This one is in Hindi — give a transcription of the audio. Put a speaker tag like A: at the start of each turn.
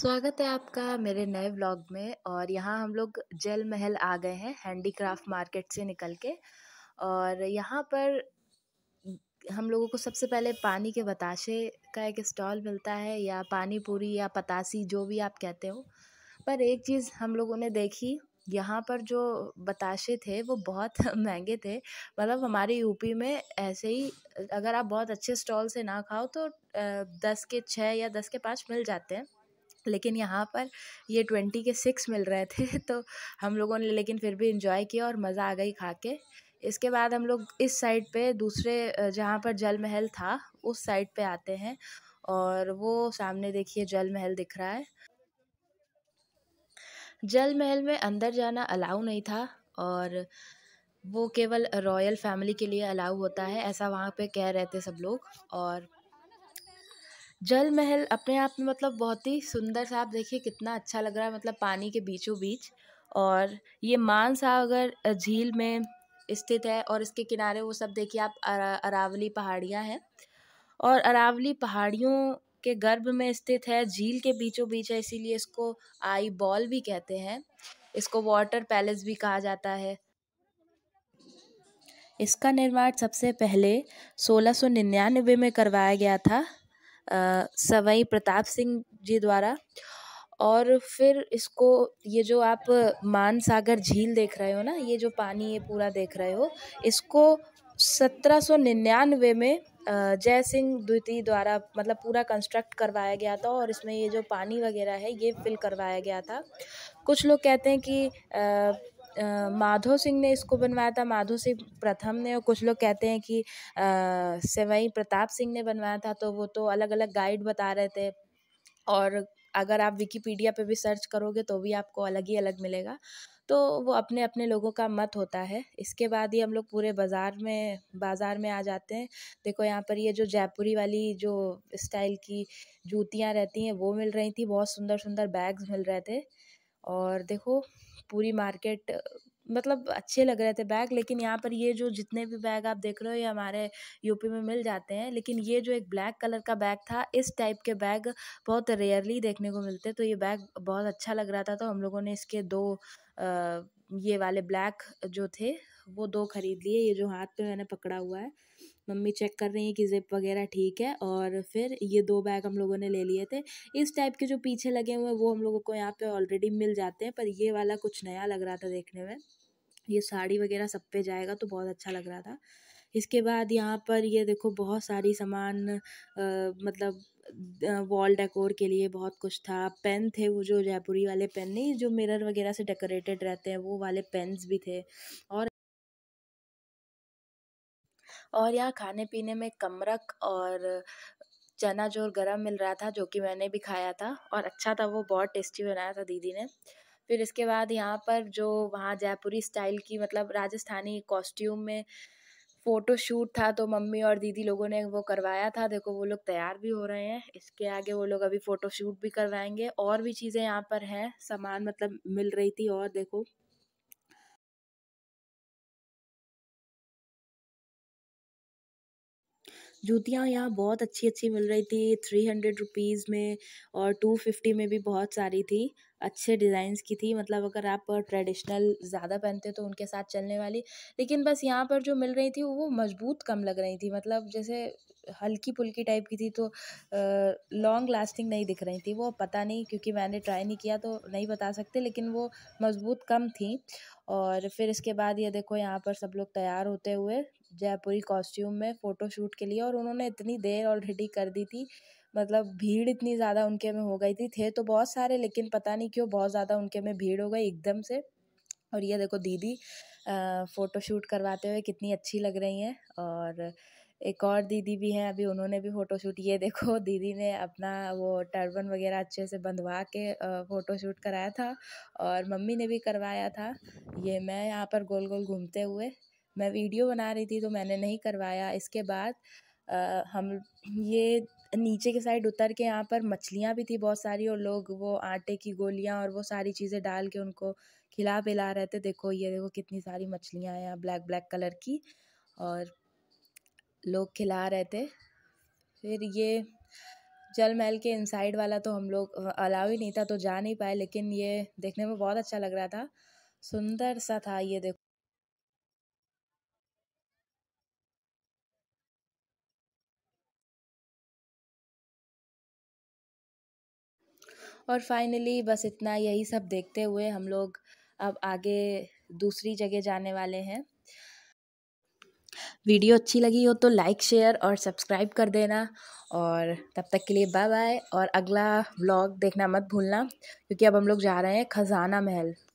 A: स्वागत है आपका मेरे नए व्लॉग में और यहाँ हम लोग जल महल आ गए हैं हैंडीक्राफ्ट मार्केट से निकल के और यहाँ पर हम लोगों को सबसे पहले पानी के बताशे का एक स्टॉल मिलता है या पानी पूरी या पतासी जो भी आप कहते हो पर एक चीज़ हम लोगों ने देखी यहाँ पर जो बताशे थे वो बहुत महंगे थे मतलब हमारे यूपी में ऐसे ही अगर आप बहुत अच्छे स्टॉल से ना खाओ तो दस के छः या दस के पाँच मिल जाते हैं लेकिन यहाँ पर ये ट्वेंटी के सिक्स मिल रहे थे तो हम लोगों ने लेकिन फिर भी इंजॉय किया और मज़ा आ गई खा के इसके बाद हम लोग इस साइड पे दूसरे जहाँ पर जल महल था उस साइड पे आते हैं और वो सामने देखिए जल महल दिख रहा है जल महल में अंदर जाना अलाउ नहीं था और वो केवल रॉयल फैमिली के लिए अलाउ होता है ऐसा वहाँ पे कह रहे थे सब लोग और जल महल अपने आप में मतलब बहुत ही सुंदर सा आप देखिए कितना अच्छा लग रहा है मतलब पानी के बीचों बीच और ये मानसागर झील में स्थित है और इसके किनारे वो सब देखिए आप अरा, अरावली पहाड़ियाँ हैं और अरावली पहाड़ियों के गर्भ में स्थित है झील के बीचों बीच है इसीलिए इसको आई बॉल भी कहते हैं इसको वाटर पैलेस भी कहा जाता है इसका निर्माण सबसे पहले 1699 में करवाया गया था सवाई प्रताप सिंह जी द्वारा और फिर इसको ये जो आप मानसागर झील देख रहे हो ना ये जो पानी ये पूरा देख रहे हो इसको सत्रह सौ निन्यानवे में जय सिंह द्वितीय द्वारा मतलब पूरा कंस्ट्रक्ट करवाया गया था और इसमें ये जो पानी वगैरह है ये फिल करवाया गया था कुछ लोग कहते हैं कि माधो सिंह ने इसको बनवाया था माधो सिंह प्रथम ने और कुछ लोग कहते हैं कि सेवई प्रताप सिंह ने बनवाया था तो वो तो अलग अलग गाइड बता रहे थे और अगर आप विकीपीडिया पे भी सर्च करोगे तो भी आपको अलग ही अलग मिलेगा तो वो अपने अपने लोगों का मत होता है इसके बाद ही हम लोग पूरे बाज़ार में बाज़ार में आ जाते हैं देखो यहाँ पर ये जो जयपुरी वाली जो स्टाइल की जूतियाँ रहती हैं वो मिल रही थी बहुत सुंदर सुंदर बैग्स मिल रहे थे और देखो पूरी मार्केट मतलब अच्छे लग रहे थे बैग लेकिन यहाँ पर ये जो जितने भी बैग आप देख रहे हो ये हमारे यूपी में मिल जाते हैं लेकिन ये जो एक ब्लैक कलर का बैग था इस टाइप के बैग बहुत रेयरली देखने को मिलते तो ये बैग बहुत अच्छा लग रहा था तो हम लोगों ने इसके दो आ, ये वाले ब्लैक जो थे वो दो ख़रीद लिए ये जो हाथ पे मैंने पकड़ा हुआ है मम्मी चेक कर रही हैं कि ज़िप वगैरह ठीक है और फिर ये दो बैग हम लोगों ने ले लिए थे इस टाइप के जो पीछे लगे हुए हैं वो हम लोगों को यहाँ पे ऑलरेडी मिल जाते हैं पर ये वाला कुछ नया लग रहा था देखने में ये साड़ी वगैरह सब पे जाएगा तो बहुत अच्छा लग रहा था इसके बाद यहाँ पर ये देखो बहुत सारी सामान मतलब वॉल डेकोर के लिए बहुत कुछ था पेन थे वो जो जयपुरी वाले पेन नहीं जो मिरर वगैरह से डेकोरेटेड रहते हैं वो वाले पेन्स भी थे और और यहाँ खाने पीने में कमरक और चना जो गरम मिल रहा था जो कि मैंने भी खाया था और अच्छा था वो बहुत टेस्टी बनाया था दीदी ने फिर इसके बाद यहाँ पर जो वहाँ जयपुरी स्टाइल की मतलब राजस्थानी कॉस्ट्यूम में फ़ोटो शूट था तो मम्मी और दीदी लोगों ने वो करवाया था देखो वो लोग तैयार भी हो रहे हैं इसके आगे वो लोग अभी फ़ोटो शूट भी करवाएंगे और भी चीज़ें यहाँ पर हैं सामान मतलब मिल रही थी और देखो जूतियाँ यहाँ बहुत अच्छी अच्छी मिल रही थी थ्री हंड्रेड रुपीज़ में और टू फिफ्टी में भी बहुत सारी थी अच्छे डिज़ाइंस की थी मतलब अगर आप ट्रेडिशनल ज़्यादा पहनते तो उनके साथ चलने वाली लेकिन बस यहाँ पर जो मिल रही थी वो मज़बूत कम लग रही थी मतलब जैसे हल्की पुल्की टाइप की थी तो लॉन्ग लास्टिंग नहीं दिख रही थी वो पता नहीं क्योंकि मैंने ट्राई नहीं किया तो नहीं बता सकते लेकिन वो मज़बूत कम थी और फिर इसके बाद ये देखो यहाँ पर सब लोग तैयार होते हुए जयपुरी कॉस्ट्यूम में फ़ोटोशूट के लिए और उन्होंने इतनी देर ऑलरेडी कर दी थी मतलब भीड़ इतनी ज़्यादा उनके में हो गई थी थे तो बहुत सारे लेकिन पता नहीं क्यों बहुत ज़्यादा उनके में भीड़ हो गई एकदम से और ये देखो दीदी फ़ोटोशूट करवाते हुए कितनी अच्छी लग रही हैं और एक और दीदी भी हैं अभी उन्होंने भी फ़ोटोशूट ये देखो दीदी ने अपना वो टर्बन वगैरह अच्छे से बंधवा के फ़ोटोशूट कराया था और मम्मी ने भी करवाया था ये मैं यहाँ पर गोल गोल घूमते हुए मैं वीडियो बना रही थी तो मैंने नहीं करवाया इसके बाद आ, हम ये नीचे के साइड उतर के यहाँ पर मछलियाँ भी थी बहुत सारी और लोग वो आटे की गोलियाँ और वो सारी चीज़ें डाल के उनको खिला पिला रहे थे देखो ये देखो कितनी सारी मछलियाँ हैं ब्लैक ब्लैक कलर की और लोग खिला रहे थे फिर ये जल महल के इनसाइड वाला तो हम लोग अलाव ही नहीं था तो जा नहीं पाए लेकिन ये देखने में बहुत अच्छा लग रहा था सुंदर सा था ये देखो और फाइनली बस इतना यही सब देखते हुए हम लोग अब आगे दूसरी जगह जाने वाले हैं वीडियो अच्छी लगी हो तो लाइक शेयर और सब्सक्राइब कर देना और तब तक के लिए बाय बाय और अगला व्लॉग देखना मत भूलना क्योंकि अब हम लोग जा रहे हैं खजाना महल